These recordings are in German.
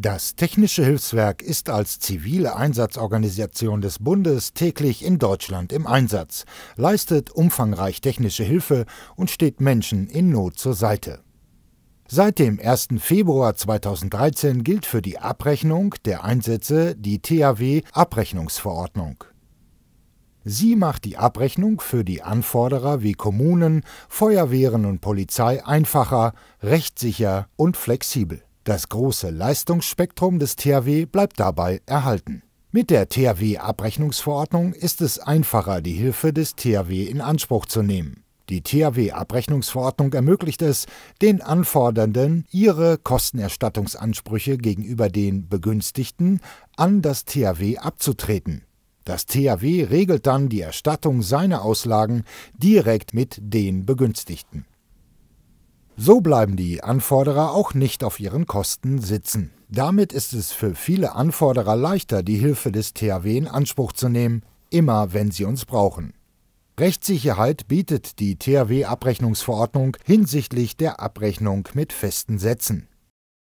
Das Technische Hilfswerk ist als zivile Einsatzorganisation des Bundes täglich in Deutschland im Einsatz, leistet umfangreich technische Hilfe und steht Menschen in Not zur Seite. Seit dem 1. Februar 2013 gilt für die Abrechnung der Einsätze die THW Abrechnungsverordnung. Sie macht die Abrechnung für die Anforderer wie Kommunen, Feuerwehren und Polizei einfacher, rechtssicher und flexibel. Das große Leistungsspektrum des THW bleibt dabei erhalten. Mit der THW-Abrechnungsverordnung ist es einfacher, die Hilfe des THW in Anspruch zu nehmen. Die THW-Abrechnungsverordnung ermöglicht es, den Anfordernden ihre Kostenerstattungsansprüche gegenüber den Begünstigten an das THW abzutreten. Das THW regelt dann die Erstattung seiner Auslagen direkt mit den Begünstigten. So bleiben die Anforderer auch nicht auf ihren Kosten sitzen. Damit ist es für viele Anforderer leichter, die Hilfe des THW in Anspruch zu nehmen, immer wenn sie uns brauchen. Rechtssicherheit bietet die THW-Abrechnungsverordnung hinsichtlich der Abrechnung mit festen Sätzen.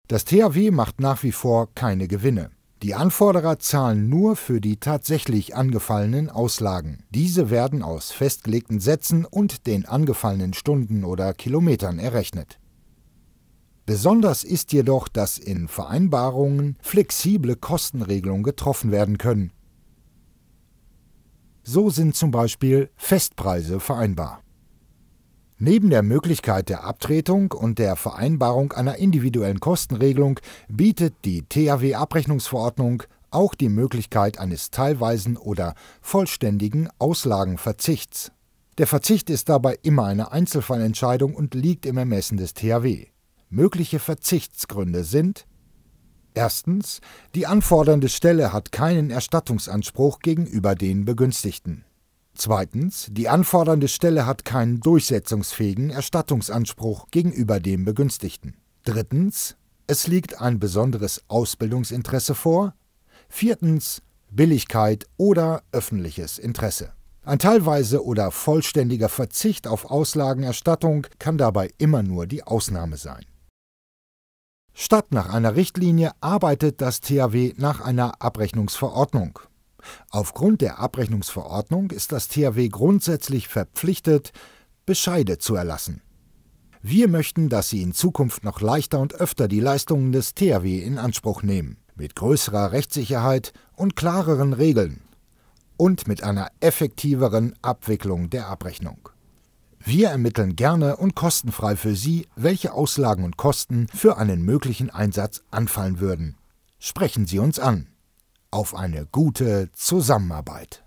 Das THW macht nach wie vor keine Gewinne. Die Anforderer zahlen nur für die tatsächlich angefallenen Auslagen. Diese werden aus festgelegten Sätzen und den angefallenen Stunden oder Kilometern errechnet. Besonders ist jedoch, dass in Vereinbarungen flexible Kostenregelungen getroffen werden können. So sind zum Beispiel Festpreise vereinbar. Neben der Möglichkeit der Abtretung und der Vereinbarung einer individuellen Kostenregelung bietet die THW-Abrechnungsverordnung auch die Möglichkeit eines teilweisen oder vollständigen Auslagenverzichts. Der Verzicht ist dabei immer eine Einzelfallentscheidung und liegt im Ermessen des THW. Mögliche Verzichtsgründe sind Erstens, die anfordernde Stelle hat keinen Erstattungsanspruch gegenüber den Begünstigten. Zweitens, die anfordernde Stelle hat keinen durchsetzungsfähigen Erstattungsanspruch gegenüber dem Begünstigten. Drittens, es liegt ein besonderes Ausbildungsinteresse vor. Viertens, Billigkeit oder öffentliches Interesse. Ein teilweise oder vollständiger Verzicht auf Auslagenerstattung kann dabei immer nur die Ausnahme sein. Statt nach einer Richtlinie arbeitet das THW nach einer Abrechnungsverordnung. Aufgrund der Abrechnungsverordnung ist das THW grundsätzlich verpflichtet, Bescheide zu erlassen. Wir möchten, dass Sie in Zukunft noch leichter und öfter die Leistungen des THW in Anspruch nehmen, mit größerer Rechtssicherheit und klareren Regeln und mit einer effektiveren Abwicklung der Abrechnung. Wir ermitteln gerne und kostenfrei für Sie, welche Auslagen und Kosten für einen möglichen Einsatz anfallen würden. Sprechen Sie uns an auf eine gute Zusammenarbeit.